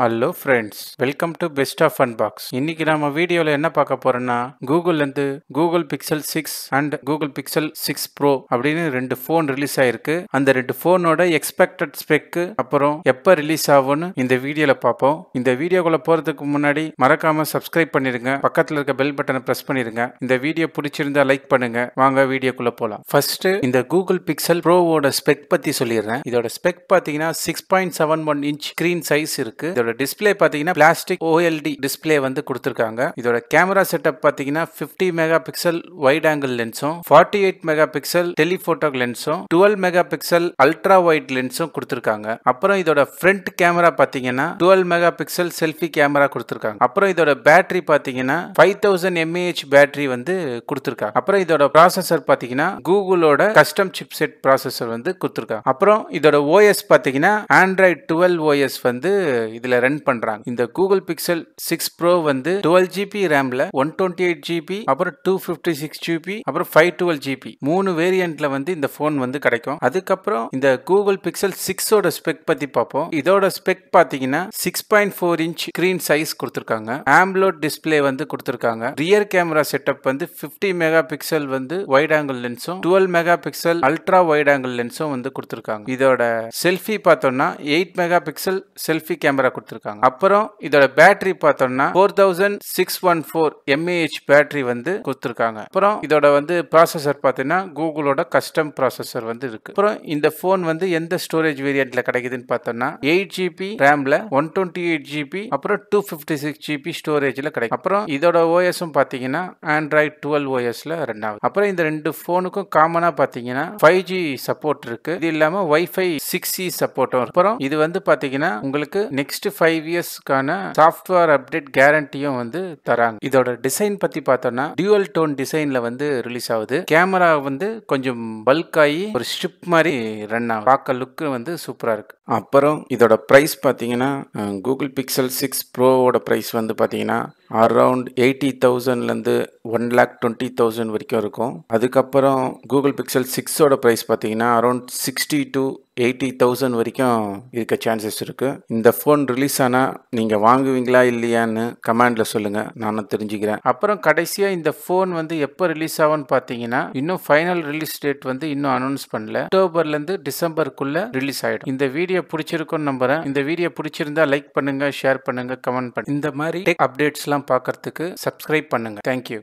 hello friends welcome to best of unbox இன்னைக்கு நம்ம வீடியோவில் என்ன பார்க்க போறோம்னா கூகுள்லேருந்து Google Pixel six and Google Pixel six Pro அப்படின்னு ரெண்டு ஃபோன் ரிலீஸ் ஆயிருக்கு அந்த ரெண்டு ஃபோனோட எக்ஸ்பெக்டட் ஸ்பெக்கு அப்புறம் எப்போ ரிலீஸ் ஆகும்னு இந்த வீடியோவில் பார்ப்போம் இந்த வீடியோக்குள்ள போகிறதுக்கு முன்னாடி மறக்காம சப்ஸ்கிரைப் பண்ணிருங்க பக்கத்தில் இருக்க பெல் பட்டனை ப்ரெஸ் பண்ணிருங்க இந்த வீடியோ பிடிச்சிருந்தா லைக் பண்ணுங்க வாங்க வீடியோக்குள்ள போகலாம் ஃபர்ஸ்ட் இந்த கூகுள் பிக்சல் ப்ரோவோட ஸ்பெக் பற்றி சொல்லிடுறேன் இதோட ஸ்பெக் பார்த்தீங்கன்னா six point seven one inch screen size இருக்கு இதோட இதோட டிஸ்பிளே பார்த்தீங்கன்னா பிளாஸ்டிக் ஓஎல்டி டிஸ்பிளே வந்து கொடுத்துருக்காங்க இதோட கேமரா செட்டப் பார்த்தீங்கன்னா fifty megapixel wide angle லென்ஸும் forty eight megapixel telephoto லென்ஸும் twelve megapixel ultra wide லென்ஸும் கொடுத்துருக்காங்க அப்புறம் இதோட ஃப்ரண்ட் கேமரா பார்த்தீங்கன்னா twelve megapixel selfie camera கொடுத்துருக்காங்க அப்புறம் இதோட பேட்டரி பார்த்தீங்கன்னா ஃபைவ் தௌசண்ட் எம்ஏஹெச் பேட்டரி வந்து கொடுத்துருக்காங்க அப்புறம் இதோட ப்ராசஸர் பார்த்தீங்கன்னா கூகுளோட கஸ்டம் சிப் செட் ப்ராசஸர் வந்து கொடுத்துருக்காங்க அப்புறம் இதோட ஓஎஸ் பார்த்தீங்கன்னா ஆண்ட்ராய்டு டுவெல் ஓஎஸ் வந்து இதில் ரன் பண்றாங்க இந்த கூகுள் பிக்சல் சிக்ஸ் ப்ரோ வந்து டுவெல் ஜிபி ரேம்ல ஒன் டுவெண்ட்டி எயிட் ஜிபி அப்புறம் டூ ஃபிஃப்டி சிக்ஸ் ஜிபி அப்புறம் ஃபைவ் டுவெல் ஜிபி மூணு வேரியன்ட்ல வந்து இந்த ஃபோன் வந்து கிடைக்கும் அதுக்கப்புறம் இந்த கூகுள் பிக்சல் சிக்ஸோட ஸ்பெக் பத்தி பார்ப்போம் இதோட ஸ்பெக் பாத்தீங்கன்னா six point four inch screen size கொடுத்துருக்காங்க ஆம்லோட் டிஸ்பிளே வந்து கொடுத்துருக்காங்க ரியர் கேமரா செட்டப் வந்து பிப்டி மெகா பிக்சல் வந்து வைட் ஆங்கிள் லென்ஸும் twelve megapixel ultra wide angle லென்ஸும் வந்து கொடுத்துருக்காங்க இதோட செல்ஃபி பார்த்தோம்னா eight megapixel selfie camera கொடுத்துருக்காங்க அப்புறம் இதோட பேட்டரி பார்த்தோம்னா four thousand six one four mAh battery வந்து கொடுத்துருக்காங்க அப்புறம் இதோட வந்து ப்ராசஸர் பார்த்தீங்கன்னா கூகுளோட கஸ்டம் ப்ராசஸர் வந்து இருக்கு அப்புறம் இந்த ஃபோன் வந்து எந்த ஸ்டோரேஜ் வேரியன்ட்ல கிடைக்குதுன்னு பார்த்தோம்னா எயிட் ஜிபி ரேம்ல ஒன் டுவெண்ட்டி எயிட் ஜிபி அப்புறம் டூ ஃபிஃப்டி சிக்ஸ் ஜிபி ஸ்டோரேஜில் கிடைக்கும் அப்புறம் இதோட ஓஎஸும் பார்த்தீங்கன்னா ஆண்ட்ராய்ட் டுவெல் ஓஎஸ்ல ரெண்டாவது அப்புறம் இந்த ரெண்டு ஃபோனுக்கும் காமனாக பார்த்தீங்கன்னா ஃபைவ் ஜி சப்போர்ட் இருக்கு இது இல்லாமல் ஒய்ஃபை சிக்ஸ் ஜி சப்போர்ட்டும் அப்புறம் இது வந்து பார்த்தீங்கன்னா உங்களுக்கு நெக்ஸ்ட் ஃபைவ் இயர்ஸ்க்கான சாஃப்ட்வேர் அப்டேட் கேரண்டியும் வந்து தராங்க இதோட டிசைன் பற்றி பார்த்தோம்னா டியூவல் டோன் டிசைனில் வந்து ரிலீஸ் ஆகுது கேமரா வந்து கொஞ்சம் பல்க் ஆகி ஒரு ஸ்ட்ரிப் மாதிரி ரன் ஆகும் பார்க்க லுக்கு வந்து சூப்பராக இருக்குது அப்புறம் இதோட ப்ரைஸ் பார்த்தீங்கன்னா கூகுள் பிக்சல் சிக்ஸ் ப்ரோவோட ப்ரைஸ் வந்து பார்த்தீங்கன்னா அரவுண்ட் எயிட்டி தௌசண்ட்லேருந்து ஒன் லேக் டுவெண்ட்டி தௌசண்ட் வரைக்கும் இருக்கும் அதுக்கப்புறம் கூகுள் பிக்சல் சிக்ஸோட ப்ரைஸ் பார்த்தீங்கன்னா around sixty to eighty thousand வரைக்கும் இருக்க சான்சஸ் இருக்குது இந்த ஃபோன் ரிலீஸ் ஆனால் நீங்கள் வாங்குவீங்களா இல்லையான்னு கமெண்டில் சொல்லுங்கள் நானும் தெரிஞ்சுக்கிறேன் அப்புறம் கடைசியாக இந்த ஃபோன் வந்து எப்போ ரிலீஸ் ஆகும்னு பார்த்தீங்கன்னா இன்னும் ஃபைனல் ரிலீஸ் டேட் வந்து இன்னும் அனௌன்ஸ் பண்ணல அக்டோபர்லேருந்து டிசம்பருக்குள்ளே ரிலீஸ் ஆகிடும் இந்த வீடியோ பிடிச்சிருக்கும்னு நம்புகிறேன் இந்த வீடியோ பிடிச்சிருந்தா லைக் பண்ணுங்கள் ஷேர் பண்ணுங்கள் கமெண்ட் பண்ணுங்கள் இந்த மாதிரி அப்டேட்ஸ்லாம் பார்க்குறதுக்கு சப்ஸ்கிரைப் பண்ணுங்கள் தேங்க்யூ